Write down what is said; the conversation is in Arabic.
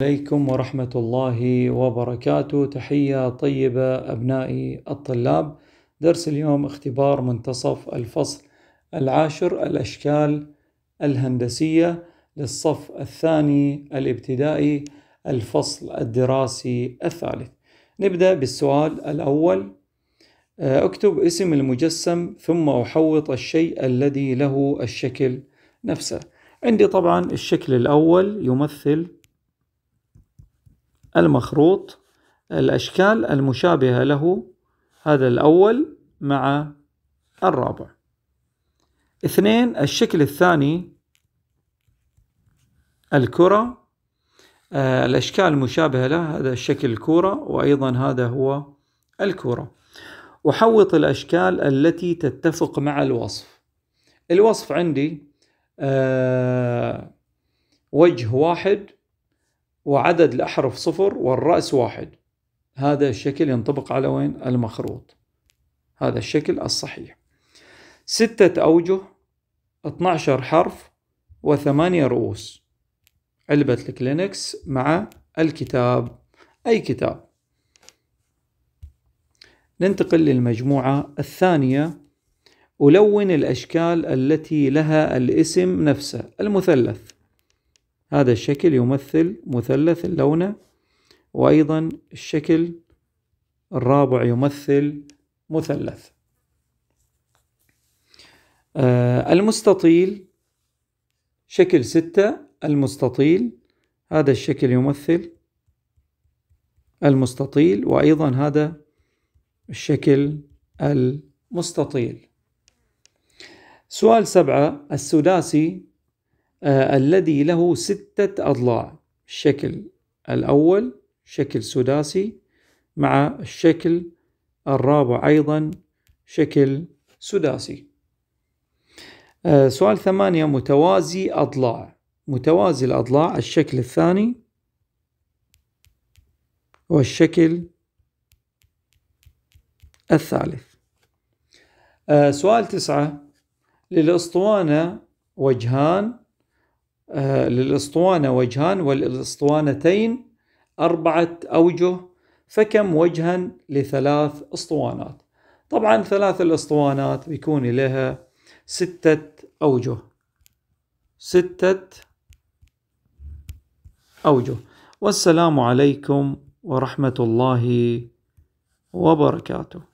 عليكم ورحمة الله وبركاته تحية طيبة أبنائي الطلاب درس اليوم اختبار منتصف الفصل العاشر الأشكال الهندسية للصف الثاني الابتدائي الفصل الدراسي الثالث نبدأ بالسؤال الأول آه، اكتب اسم المجسم ثم أحوط الشيء الذي له الشكل نفسه عندي طبعا الشكل الأول يمثل المخروط الأشكال المشابهة له هذا الأول مع الرابع اثنين الشكل الثاني الكرة آه الأشكال المشابهة له هذا الشكل الكرة وأيضا هذا هو الكرة أحوط الأشكال التي تتفق مع الوصف الوصف عندي آه وجه واحد وعدد الأحرف صفر والرأس واحد هذا الشكل ينطبق على وين المخروط هذا الشكل الصحيح ستة أوجه 12 حرف وثمانية رؤوس علبة الكلينكس مع الكتاب أي كتاب ننتقل للمجموعة الثانية ألون الأشكال التي لها الاسم نفسه المثلث هذا الشكل يمثل مثلث اللونة وأيضا الشكل الرابع يمثل مثلث آه، المستطيل شكل ستة المستطيل هذا الشكل يمثل المستطيل وأيضا هذا الشكل المستطيل سؤال سبعة السداسي آه، الذي له ستة أضلاع الشكل الأول شكل سداسي مع الشكل الرابع أيضا شكل سداسي آه، سؤال ثمانية متوازي أضلاع متوازي الأضلاع الشكل الثاني والشكل الثالث آه، سؤال تسعة للأسطوانة وجهان آه، للأسطوانة وجهان وللأسطوانتين أربعة أوجه فكم وجها لثلاث أسطوانات طبعا ثلاث الأسطوانات بيكون لها ستة أوجه ستة أوجه والسلام عليكم ورحمة الله وبركاته